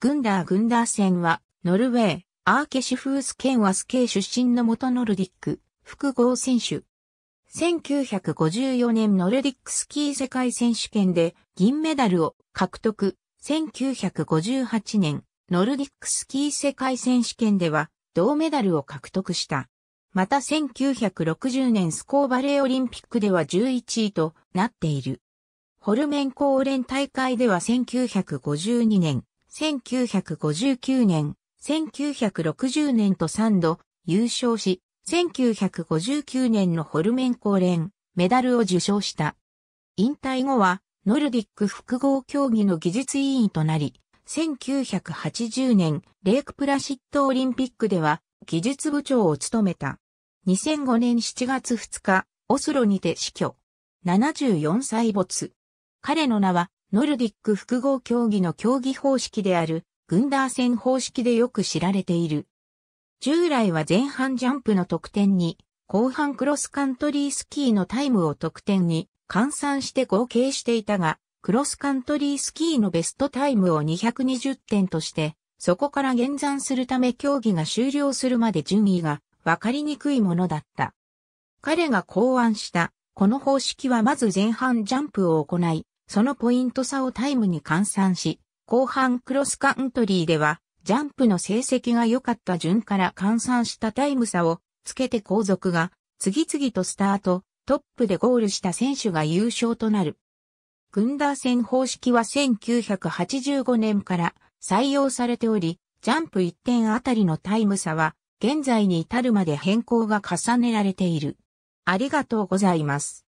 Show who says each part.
Speaker 1: グン
Speaker 2: ダー・グンダーセンは、ノルウェー、アーケシフース県ワスケー出身の元ノルディック、複合選手。1954年ノルディックスキー世界選手権で銀メダルを獲得。1958年、ノルディックスキー世界選手権では銅メダルを獲得した。また1960年スコーバレーオリンピックでは11位となっている。ホルメンレ連大会では1952年、1959年、1960年と3度優勝し、1959年のホルメンコ連、メダルを受賞した。引退後は、ノルディック複合競技の技術委員となり、1980年、レークプラシットオリンピックでは、技術部長を務めた。2005年7月2日、オスロにて死去。74歳没。彼の名は、ノルディック複合競技の競技方式である、グンダーセン方式でよく知られている。従来は前半ジャンプの得点に、後半クロスカントリースキーのタイムを得点に換算して合計していたが、クロスカントリースキーのベストタイムを220点として、そこから減算するため競技が終了するまで順位が分かりにくいものだった。彼が考案したこの方式はまず前半ジャンプを行い、そのポイント差をタイムに換算し、後半クロスカントリーでは、ジャンプの成績が良かった順から換算したタイム差をつけて後続が次々とスタート、トップでゴールした選手が優勝となる。グンダーセン方式は1985年から採用されており、ジャンプ1点あたりのタイム差は現在に至るまで変更が重ねられている。ありがとうございます。